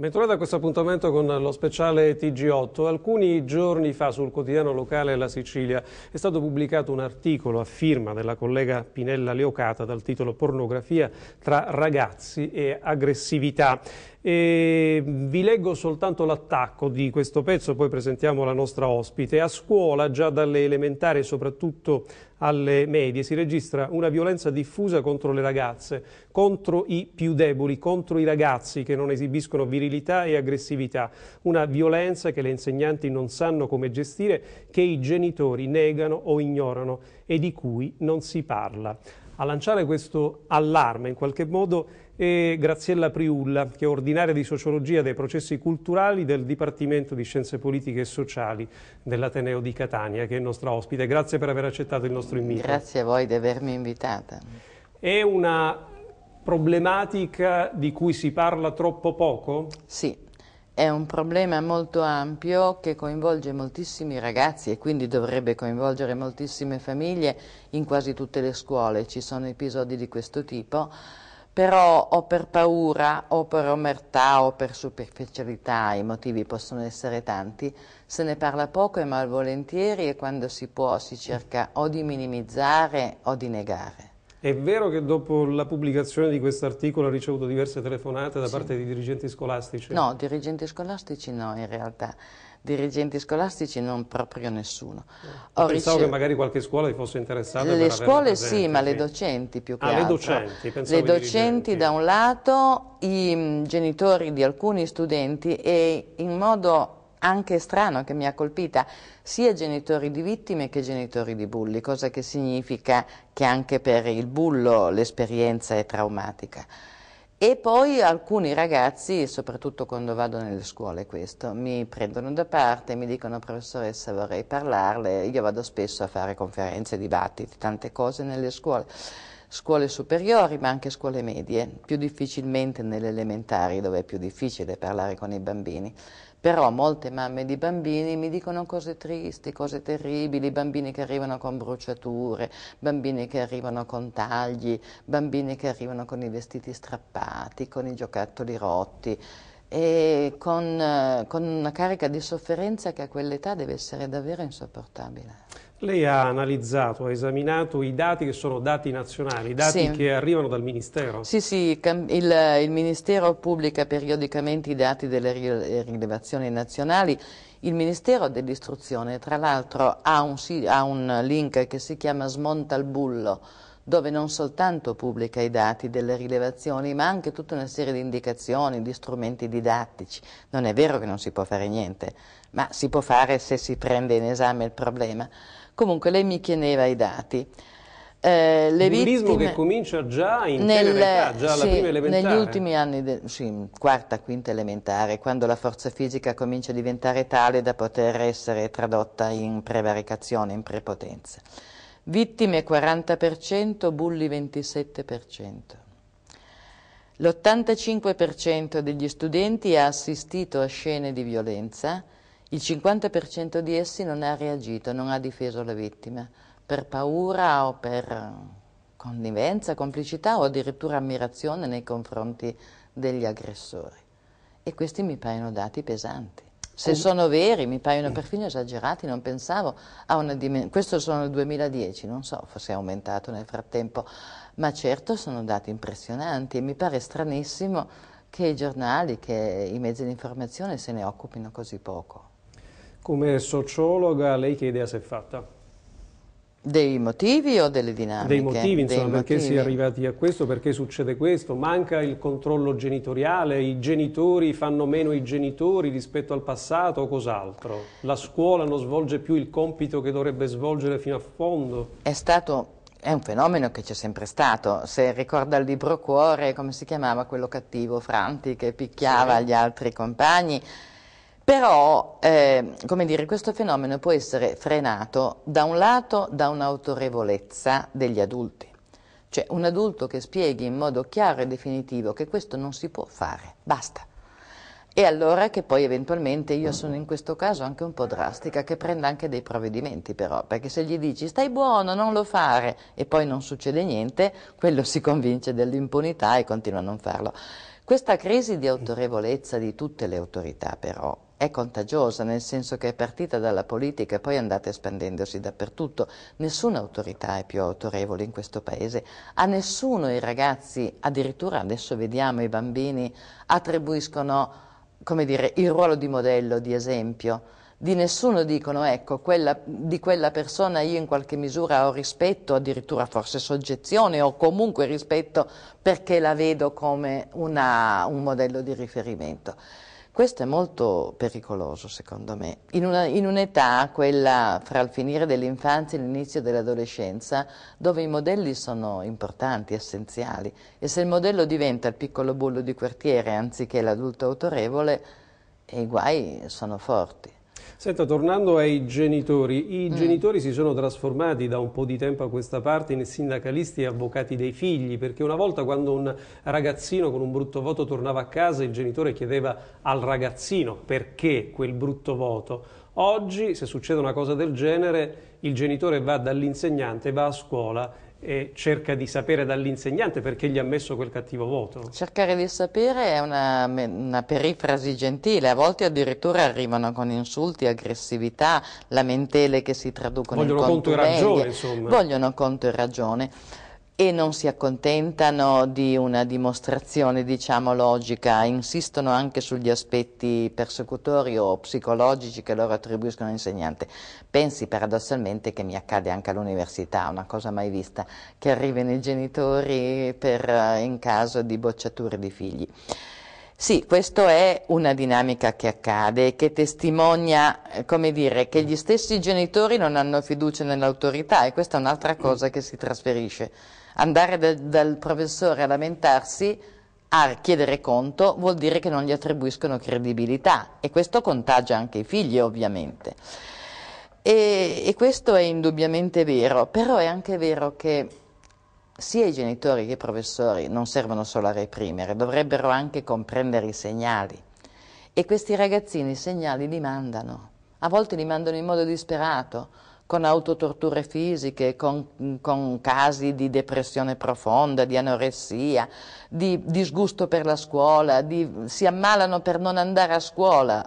Bentrovati a questo appuntamento con lo speciale TG8. Alcuni giorni fa sul quotidiano locale La Sicilia è stato pubblicato un articolo a firma della collega Pinella Leocata dal titolo Pornografia tra ragazzi e aggressività. E vi leggo soltanto l'attacco di questo pezzo, poi presentiamo la nostra ospite. A scuola, già dalle elementari, e soprattutto alle medie, si registra una violenza diffusa contro le ragazze, contro i più deboli, contro i ragazzi che non esibiscono virilità e aggressività, una violenza che le insegnanti non sanno come gestire, che i genitori negano o ignorano e di cui non si parla. A lanciare questo allarme in qualche modo e Graziella Priulla, che è ordinaria di Sociologia dei processi culturali del Dipartimento di Scienze Politiche e Sociali dell'Ateneo di Catania, che è nostra ospite. Grazie per aver accettato il nostro invito. Grazie a voi di avermi invitata. È una problematica di cui si parla troppo poco? Sì. È un problema molto ampio che coinvolge moltissimi ragazzi e quindi dovrebbe coinvolgere moltissime famiglie in quasi tutte le scuole. Ci sono episodi di questo tipo però o per paura o per omertà o per superficialità, i motivi possono essere tanti, se ne parla poco e malvolentieri e quando si può si cerca o di minimizzare o di negare. È vero che dopo la pubblicazione di questo articolo ha ricevuto diverse telefonate da sì. parte di dirigenti scolastici? No, dirigenti scolastici no in realtà dirigenti scolastici non proprio nessuno. Ho Pensavo ricev... che magari qualche scuola vi fosse interessata. Le scuole sì, ma le docenti più ah, che ah, altro. le docenti, le docenti da un lato, i mm, genitori di alcuni studenti e in modo anche strano che mi ha colpita, sia genitori di vittime che genitori di bulli, cosa che significa che anche per il bullo l'esperienza è traumatica. E poi alcuni ragazzi, soprattutto quando vado nelle scuole, questo, mi prendono da parte, mi dicono professoressa vorrei parlarle, io vado spesso a fare conferenze, dibattiti, tante cose nelle scuole, scuole superiori ma anche scuole medie, più difficilmente nelle elementari dove è più difficile parlare con i bambini. Però molte mamme di bambini mi dicono cose tristi, cose terribili, bambini che arrivano con bruciature, bambini che arrivano con tagli, bambini che arrivano con i vestiti strappati, con i giocattoli rotti e con, eh, con una carica di sofferenza che a quell'età deve essere davvero insopportabile. Lei ha analizzato, ha esaminato i dati che sono dati nazionali, i dati sì. che arrivano dal Ministero. Sì, sì, il, il, Ministero pubblica periodicamente i dati delle rilevazioni nazionali. Il Ministero dell'Istruzione, tra l'altro, ha, ha un, link che si chiama Smonta il Bullo, dove non soltanto pubblica i dati delle rilevazioni, ma anche tutta una serie di indicazioni, di strumenti didattici. Non è vero che non si può fare niente, ma si può fare se si prende in esame il problema. Comunque lei mi chiedeva i dati. Eh, le vittime, che comincia già in nel, età, già sì, alla prima elementare. Negli ultimi anni, de, sì, quarta, quinta elementare, quando la forza fisica comincia a diventare tale da poter essere tradotta in prevaricazione, in prepotenza. Vittime 40%, bulli 27%. L'85% degli studenti ha assistito a scene di violenza, il 50% di essi non ha reagito, non ha difeso la vittima, per paura o per eh, connivenza, complicità o addirittura ammirazione nei confronti degli aggressori. E questi mi paiono dati pesanti. Se sono veri, mi paiono perfino esagerati, non pensavo a una dimensione. Questo sono il 2010, non so se è aumentato nel frattempo, ma certo sono dati impressionanti e mi pare stranissimo che i giornali, che i mezzi di informazione se ne occupino così poco. Come sociologa lei che idea si è fatta? Dei motivi o delle dinamiche? Dei motivi, insomma, Dei perché motivi. si è arrivati a questo, perché succede questo, manca il controllo genitoriale, i genitori fanno meno i genitori rispetto al passato o cos'altro? La scuola non svolge più il compito che dovrebbe svolgere fino a fondo? È stato è un fenomeno che c'è sempre stato, se ricorda il libro Cuore, come si chiamava quello cattivo, Franti, che picchiava sì. gli altri compagni, però, eh, come dire, questo fenomeno può essere frenato da un lato da un'autorevolezza degli adulti, cioè un adulto che spieghi in modo chiaro e definitivo che questo non si può fare, basta. E allora che poi eventualmente io sono in questo caso anche un po' drastica, che prenda anche dei provvedimenti però, perché se gli dici stai buono, non lo fare e poi non succede niente, quello si convince dell'impunità e continua a non farlo. Questa crisi di autorevolezza di tutte le autorità però è contagiosa, nel senso che è partita dalla politica e poi è andata espandendosi dappertutto. Nessuna autorità è più autorevole in questo paese, a nessuno i ragazzi, addirittura adesso vediamo i bambini, attribuiscono dire, il ruolo di modello, di esempio. Di nessuno dicono, ecco, quella, di quella persona io in qualche misura ho rispetto, addirittura forse soggezione o comunque rispetto perché la vedo come una, un modello di riferimento. Questo è molto pericoloso secondo me. In, un'età, quella fra il finire dell'infanzia e l'inizio dell'adolescenza, dove i modelli sono importanti, essenziali, e se il modello diventa il piccolo bullo di quartiere anziché l'adulto autorevole, i guai sono forti. Senta, tornando ai genitori, i mm. genitori si sono trasformati da un po' di tempo a questa parte in sindacalisti e avvocati dei figli, perché una volta quando un ragazzino con un brutto voto tornava a casa, il genitore chiedeva al ragazzino perché quel brutto voto. Oggi, se succede una cosa del genere, il genitore va dall'insegnante, va a scuola e cerca di sapere dall'insegnante perché gli ha messo quel cattivo voto. Cercare di sapere è una, una, perifrasi gentile, a volte addirittura arrivano con insulti, aggressività, lamentele che si traducono Vogliono in conto e ragione, insomma. Vogliono conto e ragione e non si accontentano di una dimostrazione, diciamo, logica, insistono anche sugli aspetti persecutori o psicologici che loro attribuiscono all'insegnante. Pensi paradossalmente che mi accade anche all'università, una cosa mai vista, che arrivino i genitori per, eh, in caso di bocciature di figli. Sì, questa è una dinamica che accade, che testimonia, eh, come dire, che gli stessi genitori non hanno fiducia nell'autorità e questa è un'altra cosa che si trasferisce Andare de, dal professore a lamentarsi, a chiedere conto, vuol dire che non gli attribuiscono credibilità e questo contagia anche i figli ovviamente. E, e questo è indubbiamente vero, però è anche vero che sia i genitori che i professori non servono solo a reprimere, dovrebbero anche comprendere i segnali. E questi ragazzini i segnali li mandano, a volte li mandano in modo disperato, con autotorture fisiche, con, con casi di depressione profonda, di anoressia, di disgusto per la scuola, di, si ammalano per non andare a scuola.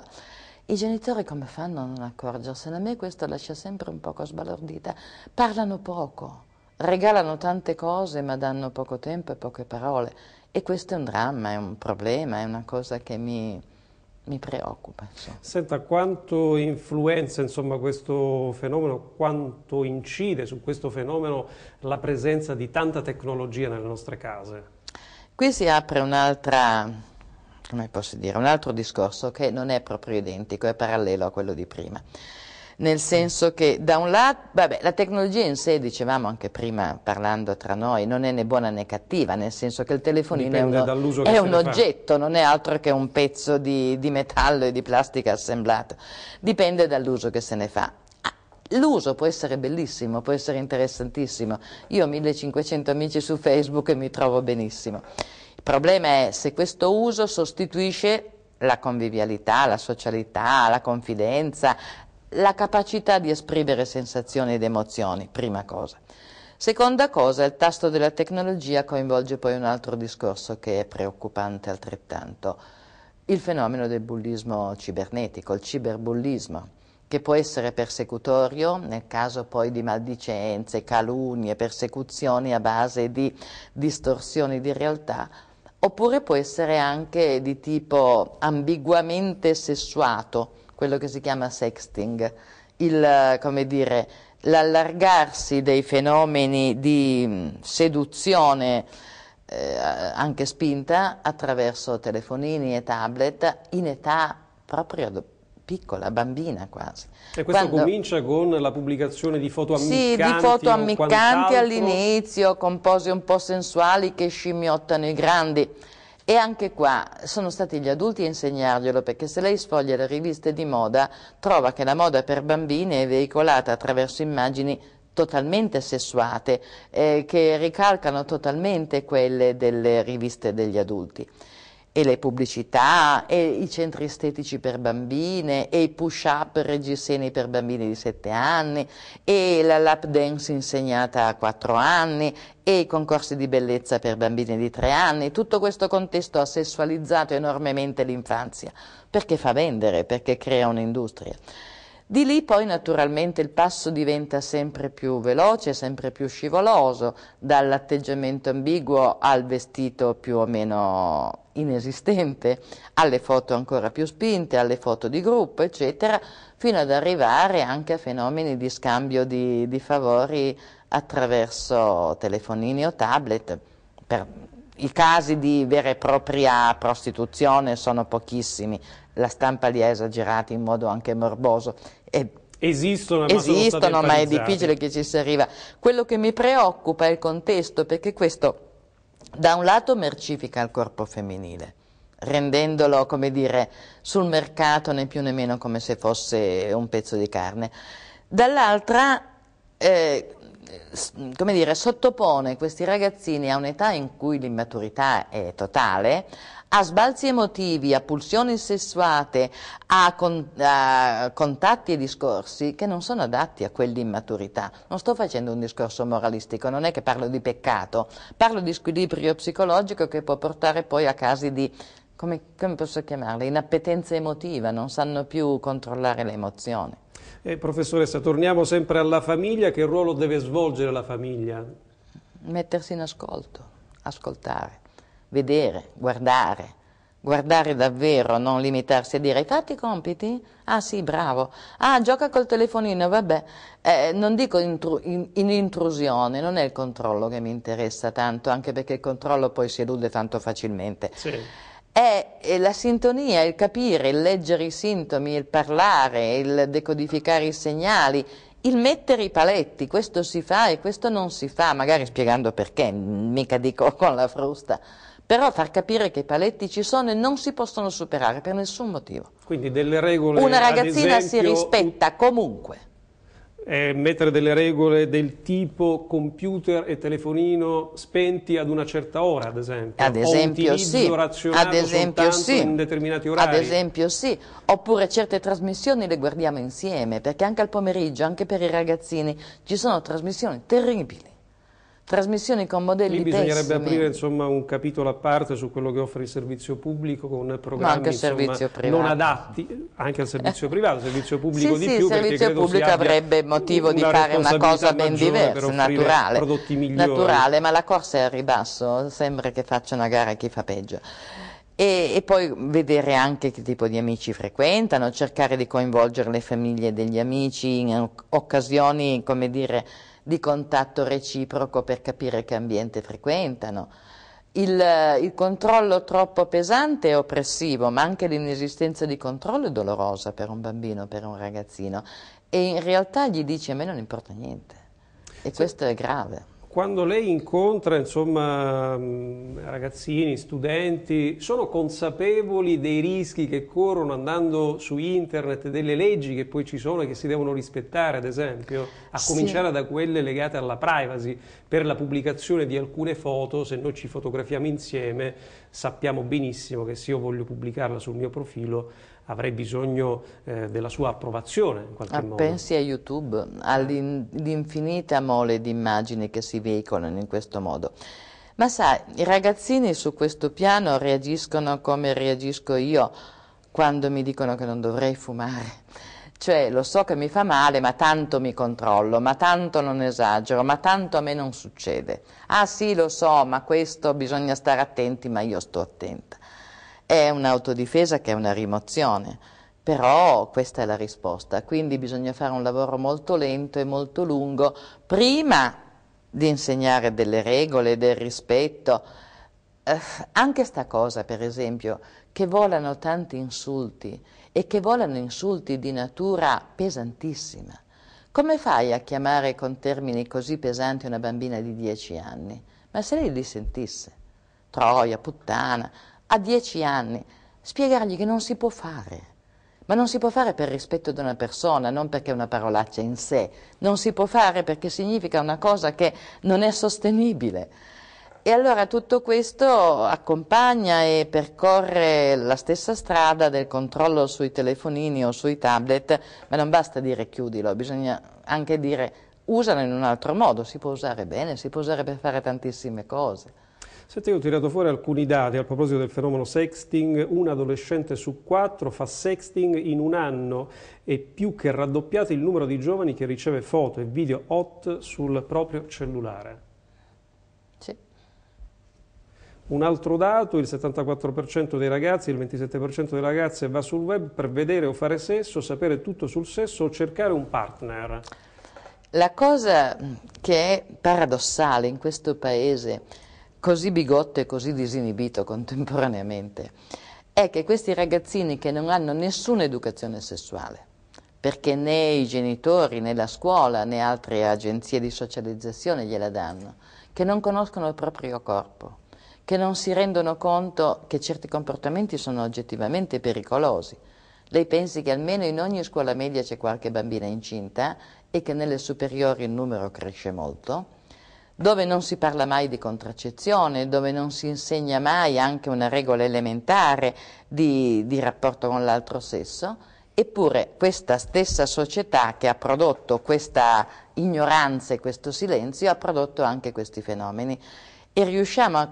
I genitori come fanno a non accorgersene? A me questo lascia sempre un poco sbalordita. Parlano poco, regalano tante cose ma danno poco tempo e poche parole. E questo è un dramma, è un problema, è una cosa che mi, mi preoccupa. Insomma. Senta, quanto influenza insomma, questo fenomeno, quanto incide su questo fenomeno la presenza di tanta tecnologia nelle nostre case? Qui si apre un, dire, un altro discorso che non è proprio identico, è parallelo a quello di prima nel senso che da un lato, vabbè, la tecnologia in sé, dicevamo anche prima parlando tra noi, non è né buona né cattiva, nel senso che il telefonino Dipende è, uno, è un oggetto, fa. non è altro che un pezzo di, di metallo e di plastica assemblato. Dipende dall'uso che se ne fa. Ah, l'uso può essere bellissimo, può essere interessantissimo. Io ho 1500 amici su Facebook e mi trovo benissimo. Il problema è se questo uso sostituisce la convivialità, la socialità, la confidenza, la capacità di esprimere sensazioni ed emozioni, prima cosa. Seconda cosa, il tasto della tecnologia coinvolge poi un altro discorso che è preoccupante altrettanto, il fenomeno del bullismo cibernetico, il ciberbullismo, che può essere persecutorio nel caso poi di maldicenze, calunnie, persecuzioni a base di distorsioni di realtà, oppure può essere anche di tipo ambiguamente sessuato, quello che si chiama sexting, il, eh, come dire, l'allargarsi dei fenomeni di mm, seduzione eh, anche spinta attraverso telefonini e tablet in età proprio piccola, bambina quasi. E questo Quando... comincia con la pubblicazione di foto ammiccanti? Sì, di foto ammiccanti all'inizio, con pose un po' sensuali che scimmiottano i grandi. E anche qua sono stati gli adulti a insegnarglielo perché se lei sfoglia le riviste di moda trova che la moda per bambini è veicolata attraverso immagini totalmente sessuate eh, che ricalcano totalmente quelle delle riviste degli adulti e le pubblicità, e i centri estetici per bambine, e i push-up reggiseni per bambini di 7 anni, e la lap dance insegnata a 4 anni, e i concorsi di bellezza per bambini di 3 anni. Tutto questo contesto ha sessualizzato enormemente l'infanzia, perché fa vendere, perché crea un'industria. Di lì poi naturalmente il passo diventa sempre più veloce, sempre più scivoloso, dall'atteggiamento ambiguo al vestito più o meno inesistente, alle foto ancora più spinte, alle foto di gruppo, eccetera, fino ad arrivare anche a fenomeni di scambio di, di favori attraverso telefonini o tablet. Per, I casi di vera e propria prostituzione sono pochissimi, la stampa li ha esagerati in modo anche morboso eh, esistono, esistono ma è difficile che ci si arriva. Quello che mi preoccupa è il contesto, perché questo da un lato mercifica il corpo femminile, rendendolo, come dire, sul mercato né più né meno come se fosse un pezzo di carne. Dall'altra, eh, come dire, sottopone questi ragazzini a un'età in cui l'immaturità è totale a sbalzi emotivi, a pulsioni sessuate, a, con, a, contatti e discorsi che non sono adatti a quelli in maturità. Non sto facendo un discorso moralistico, non è che parlo di peccato, parlo di squilibrio psicologico che può portare poi a casi di come, come, posso chiamarle, inappetenza emotiva, non sanno più controllare l'emozione. Eh, professoressa, torniamo sempre alla famiglia, che ruolo deve svolgere la famiglia? Mettersi in ascolto, ascoltare vedere, guardare, guardare davvero, non limitarsi a dire hai fatto i compiti? Ah sì, bravo. Ah, gioca col telefonino, vabbè. Eh, non dico intru in, in intrusione, non è il controllo che mi interessa tanto, anche perché il controllo poi si elude tanto facilmente. Sì. È, è la sintonia, il capire, il leggere i sintomi, il parlare, il decodificare i segnali, il mettere i paletti, questo si fa e questo non si fa, magari spiegando perché, mica dico con la frusta però far capire che i paletti ci sono e non si possono superare per nessun motivo. Quindi delle regole... Una ragazzina esempio, si rispetta comunque. Eh, mettere delle regole del tipo computer e telefonino spenti ad una certa ora, ad esempio. Ad esempio sì. Ad esempio sì. in determinati orari. Ad esempio sì. Oppure certe trasmissioni le guardiamo insieme, perché anche al pomeriggio, anche per i ragazzini, ci sono trasmissioni terribili trasmissioni con modelli Lì bisognerebbe pessimi. aprire insomma, un capitolo a parte su quello che offre il servizio pubblico con programmi insomma, non adatti anche al servizio privato, il servizio pubblico sì, di sì, più il servizio pubblico avrebbe motivo di fare una cosa ben diversa, naturale, naturale, ma la corsa è a ribasso, sembra che faccia una gara a chi fa peggio. E, e, poi vedere anche che tipo di amici frequentano, cercare di coinvolgere le famiglie degli amici in occasioni, come dire, di contatto reciproco per capire che ambiente frequentano. Il, il controllo troppo pesante è oppressivo, ma anche l'inesistenza di controllo è dolorosa per un bambino, per un ragazzino, e in realtà gli dici a me non importa niente, e sì. questo è grave quando lei incontra insomma, mm, ragazzini, studenti, sono consapevoli dei rischi che corrono andando su internet, delle leggi che poi ci sono e che si devono rispettare, ad esempio, a sì. cominciare da quelle legate alla privacy, per la pubblicazione di alcune foto, se noi ci fotografiamo insieme sappiamo benissimo che se io voglio pubblicarla sul mio profilo avrei bisogno eh, della sua approvazione in qualche ah, modo. Pensi a YouTube, all'infinita mole di immagini che si veicolano in questo modo. Ma sai, i ragazzini su questo piano reagiscono come reagisco io quando mi dicono che non dovrei fumare. Cioè, lo so che mi fa male, ma tanto mi controllo, ma tanto non esagero, ma tanto a me non succede. Ah sì, lo so, ma questo bisogna stare attenti, ma io sto attenta. È un'autodifesa che è una rimozione, però questa è la risposta, quindi bisogna fare un lavoro molto lento e molto lungo prima di insegnare delle regole, del rispetto. Eh, anche sta cosa, per esempio, che volano tanti insulti e che volano insulti di natura pesantissima. Come fai a chiamare con termini così pesanti una bambina di dieci anni? Ma se lei li sentisse, troia, puttana, a dieci anni, spiegargli che non si può fare. Ma non si può fare per rispetto di una persona, non perché è una parolaccia in sé. Non si può fare perché significa una cosa che non è sostenibile. E allora tutto questo accompagna e percorre la stessa strada del controllo sui telefonini o sui tablet, ma non basta dire chiudilo, bisogna anche dire usalo in un altro modo, si può usare bene, si può usare per fare tantissime cose. Senti, io ho tirato fuori alcuni dati a proposito del fenomeno sexting. Un adolescente su quattro fa sexting in un anno e più che raddoppiato il numero di giovani che riceve foto e video hot sul proprio cellulare. Sì. Un altro dato, il 74% dei ragazzi, il 27% delle ragazze va sul web per vedere o fare sesso, sapere tutto sul sesso o cercare un partner. La cosa che è paradossale in questo paese così bigotto e così disinibito contemporaneamente è che questi ragazzini che non hanno nessuna educazione sessuale, perché né i genitori, né la scuola, né altre agenzie di socializzazione gliela danno, che non conoscono il proprio corpo, che non si rendono conto che certi comportamenti sono oggettivamente pericolosi. Lei pensi che almeno in ogni scuola media c'è qualche bambina incinta e che nelle superiori il numero cresce molto? dove non si parla mai di contraccezione, dove non si insegna mai anche una regola elementare di, di rapporto con l'altro sesso, eppure questa stessa società che ha prodotto questa ignoranza e questo silenzio ha prodotto anche questi fenomeni e riusciamo a,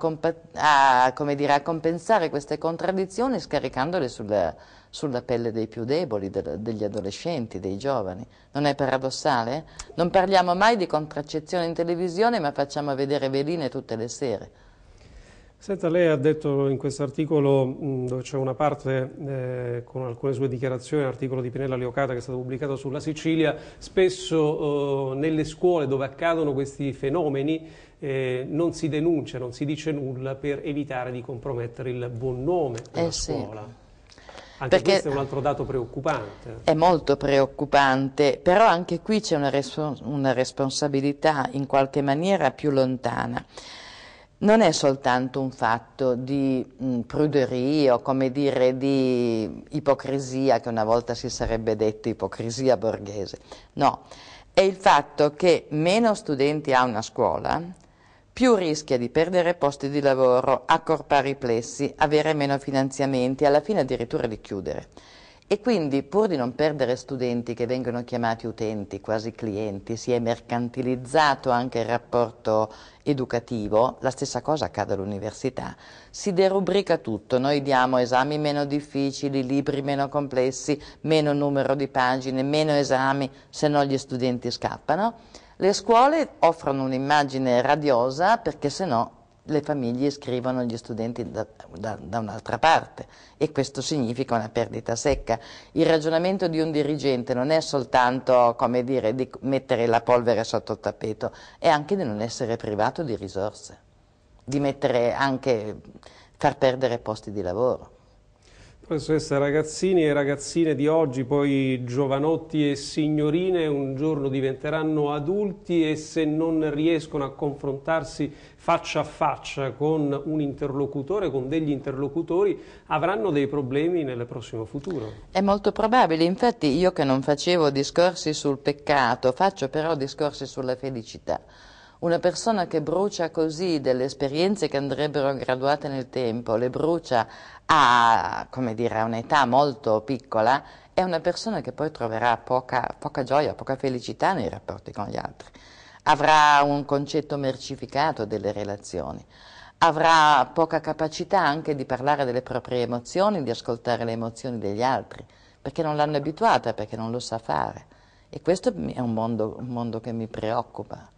a, dire, a compensare queste contraddizioni scaricandole sulla, sulla pelle dei più deboli, de degli adolescenti, dei giovani. Non è paradossale? Non parliamo mai di contraccezione in televisione, ma facciamo vedere veline tutte le sere. Senta, lei ha detto in questo articolo, dove c'è una parte eh, con alcune sue dichiarazioni, l'articolo di Pinella Leocata che è stato pubblicato sulla Sicilia, spesso eh, nelle scuole dove accadono questi fenomeni eh, non si denuncia, non si dice nulla per evitare di compromettere il buon nome della eh scuola. Sì. Anche questo è un altro dato preoccupante. È molto preoccupante, però anche qui c'è una, respons una responsabilità in qualche maniera più lontana non è soltanto un fatto di mm, pruderia o come dire di ipocrisia, che una volta si sarebbe detto ipocrisia borghese, no, è il fatto che meno studenti ha una scuola più rischia di perdere posti di lavoro, accorpare i plessi, avere meno finanziamenti, alla fine addirittura di chiudere. E quindi, pur di non perdere studenti che vengono chiamati utenti, quasi clienti, si è mercantilizzato anche il rapporto educativo, la stessa cosa accade all'università. Si derubrica tutto, noi diamo esami meno difficili, libri meno complessi, meno numero di pagine, meno esami, se no gli studenti scappano le scuole offrono un'immagine radiosa perché se no le famiglie scrivono gli studenti da, da, da un'altra parte e questo significa una perdita secca. Il ragionamento di un dirigente non è soltanto, come dire, di mettere la polvere sotto il tappeto, è anche di non essere privato di risorse, di mettere anche, far perdere posti di lavoro. Professoressa, ragazzini e ragazzine di oggi, poi giovanotti e signorine, un giorno diventeranno adulti e se non riescono a confrontarsi faccia a faccia con un interlocutore, con degli interlocutori, avranno dei problemi nel prossimo futuro. È molto probabile, infatti io che non facevo discorsi sul peccato, faccio però discorsi sulla felicità. Una persona che brucia così delle esperienze che andrebbero graduate nel tempo, le brucia a, dire, a un'età molto piccola, è una persona che poi troverà poca, poca gioia, poca felicità nei rapporti con gli altri. Avrà un concetto mercificato delle relazioni avrà poca capacità anche di parlare delle proprie emozioni, di ascoltare le emozioni degli altri, perché non l'hanno abituata, perché non lo sa fare. E questo è un mondo, un mondo che mi preoccupa.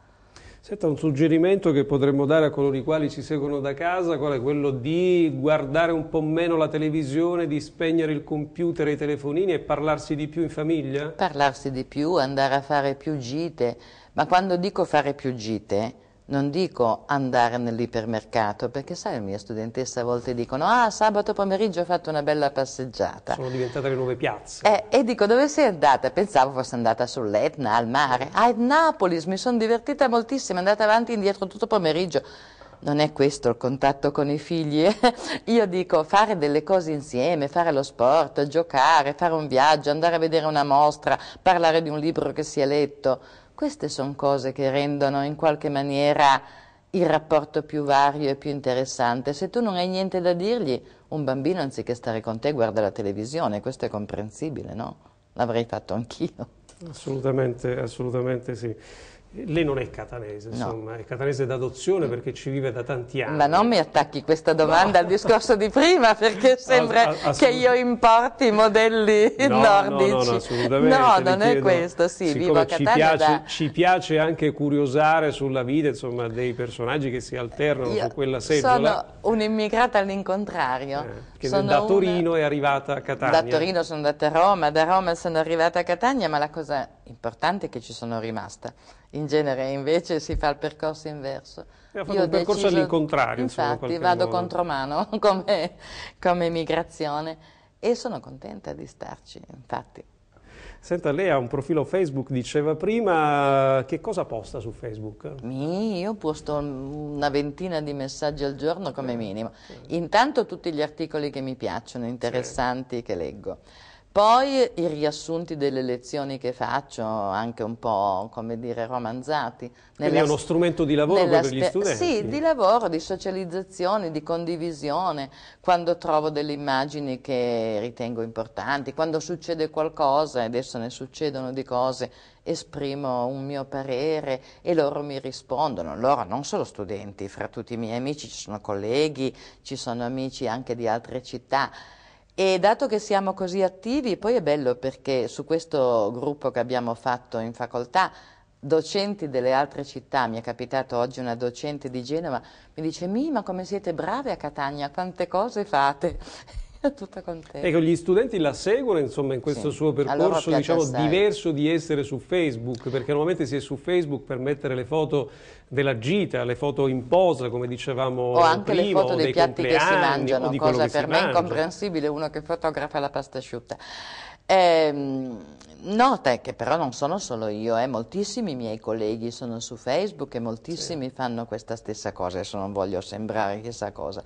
Senta, un suggerimento che potremmo dare a coloro i quali ci seguono da casa, qual è quello di guardare un po' meno la televisione, di spegnere il computer e i telefonini e parlarsi di più in famiglia? Parlarsi di più, andare a fare più gite, ma quando dico fare più gite non dico andare nell'ipermercato, perché sai, le mie studentesse a volte dicono ah, sabato pomeriggio ho fatto una bella passeggiata. Sono diventate le nuove piazze. Eh, e dico, dove sei andata? Pensavo fosse andata sull'Etna, al mare. Ah, ah, Napolis, mi sono divertita moltissimo, è andata avanti e indietro tutto pomeriggio. Non è questo il contatto con i figli. Eh? Io dico fare delle cose insieme, fare lo sport, giocare, fare un viaggio, andare a vedere una mostra, parlare di un libro che si è letto queste sono cose che rendono in qualche maniera il rapporto più vario e più interessante. Se tu non hai niente da dirgli, un bambino anziché stare con te guarda la televisione, questo è comprensibile, no? L'avrei fatto anch'io. Assolutamente, assolutamente sì. Lei non è catanese, no. è catanese d'adozione perché ci vive da tanti anni. Ma non mi attacchi questa domanda no. al discorso di prima perché sembra a, a, che io importi modelli no, nordici. No, no, no, assolutamente. No, non chiedo, è questo, sì, vivo a Catania ci piace, da... ci piace anche curiosare sulla vita, insomma, dei personaggi che si alternano io su quella sedola. Sono un'immigrata all'incontrario. Eh che sono da Torino una... è arrivata a Catania. Da Torino sono andata a Roma, da Roma sono arrivata a Catania, ma la cosa importante è che ci sono rimasta in genere invece si fa il percorso inverso. Io ho un percorso deciso, all'incontrario. Infatti vado modo. contromano come, come migrazione e sono contenta di starci, infatti. Senta, lei ha un profilo Facebook, diceva prima, che cosa posta su Facebook? Io posto una ventina di messaggi al giorno come eh, minimo. Intanto tutti gli articoli che mi piacciono, interessanti, che leggo. Poi i riassunti delle lezioni che faccio, anche un po', come dire, romanzati. Quindi è uno strumento di lavoro per gli studenti? Sì, di lavoro, di socializzazione, di condivisione, quando trovo delle immagini che ritengo importanti, quando succede qualcosa, e adesso ne succedono di cose, esprimo un mio parere e loro mi rispondono, loro non solo studenti, fra tutti i miei amici ci sono colleghi, ci sono amici anche di altre città, e dato che siamo così attivi, poi è bello perché su questo gruppo che abbiamo fatto in facoltà, docenti delle altre città, mi è capitato oggi una docente di Genova, mi dice Mima come siete brave a Catania, quante cose fate? tutta contenta. Ecco, gli studenti la seguono insomma in questo sì. suo percorso diciamo assai. diverso di essere su Facebook, perché normalmente si è su Facebook per mettere le foto della gita, le foto in posa, come dicevamo prima. o anche prima, le foto dei, dei piatti che si mangiano, cosa per me mangia. incomprensibile, uno che fotografa la pasta asciutta. Eh, nota che però non sono solo io, eh, moltissimi miei colleghi sono su Facebook e moltissimi sì. fanno questa stessa cosa, adesso non voglio sembrare chissà cosa.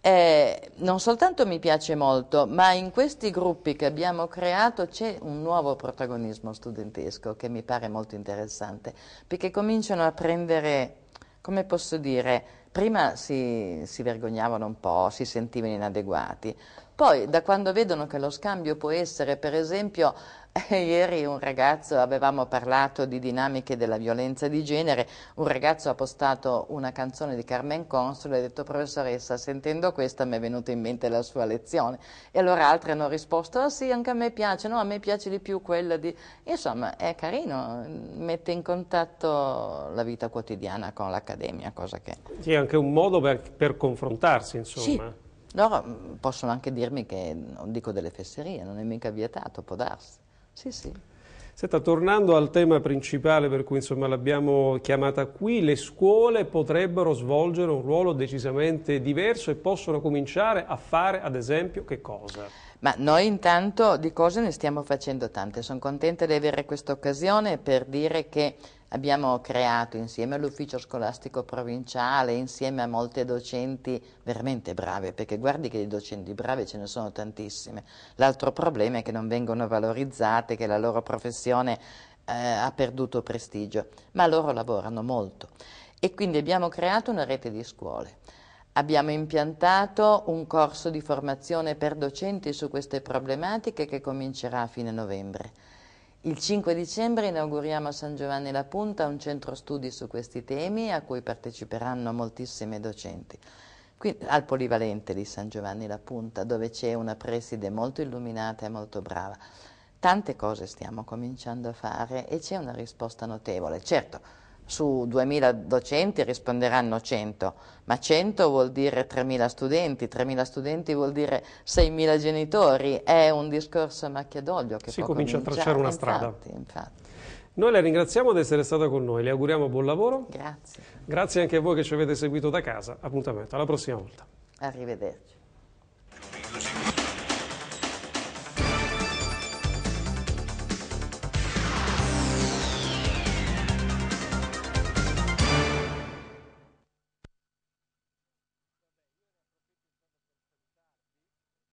Eh, non soltanto mi piace molto, ma in questi gruppi che abbiamo creato c'è un nuovo protagonismo studentesco che mi pare molto interessante, perché cominciano a prendere, come posso dire, prima si, si vergognavano un po', si sentivano inadeguati, poi da quando vedono che lo scambio può essere, per esempio, Ieri un ragazzo, avevamo parlato di dinamiche della violenza di genere, un ragazzo ha postato una canzone di Carmen Consolo e ha detto professoressa sentendo questa mi è venuta in mente la sua lezione e allora altri hanno risposto ah sì anche a me piace, no a me piace di più quella di... Insomma è carino, mette in contatto la vita quotidiana con l'accademia, cosa che... Sì, è anche un modo per, per confrontarsi insomma. Sì. Loro mm, possono anche dirmi che non dico delle fesserie, non è mica vietato, può darsi. Sì, sì. Senta, tornando al tema principale per cui l'abbiamo chiamata qui, le scuole potrebbero svolgere un ruolo decisamente diverso e possono cominciare a fare ad esempio che cosa? Ma noi intanto di cose ne stiamo facendo tante, sono contenta di avere questa occasione per dire che Abbiamo creato insieme all'ufficio scolastico provinciale, insieme a molte docenti veramente brave, perché guardi che di docenti brave ce ne sono tantissime. L'altro problema è che non vengono valorizzate, che la loro professione eh, ha perduto prestigio, ma loro lavorano molto. E quindi abbiamo creato una rete di scuole. Abbiamo impiantato un corso di formazione per docenti su queste problematiche che comincerà a fine novembre. Il 5 dicembre inauguriamo a San Giovanni la Punta un centro studi su questi temi a cui parteciperanno moltissime docenti. Qui al Polivalente di San Giovanni la Punta, dove c'è una preside molto illuminata e molto brava. Tante cose stiamo cominciando a fare e c'è una risposta notevole. Certo, su 2.000 docenti risponderanno 100, ma 100 vuol dire 3.000 studenti, 3.000 studenti vuol dire 6.000 genitori, è un discorso a macchia d'olio che si comincia a tracciare una strada. Infatti, infatti. Noi la ringraziamo di essere stata con noi, le auguriamo buon lavoro. Grazie. Grazie anche a voi che ci avete seguito da casa. Appuntamento alla prossima volta. Arrivederci.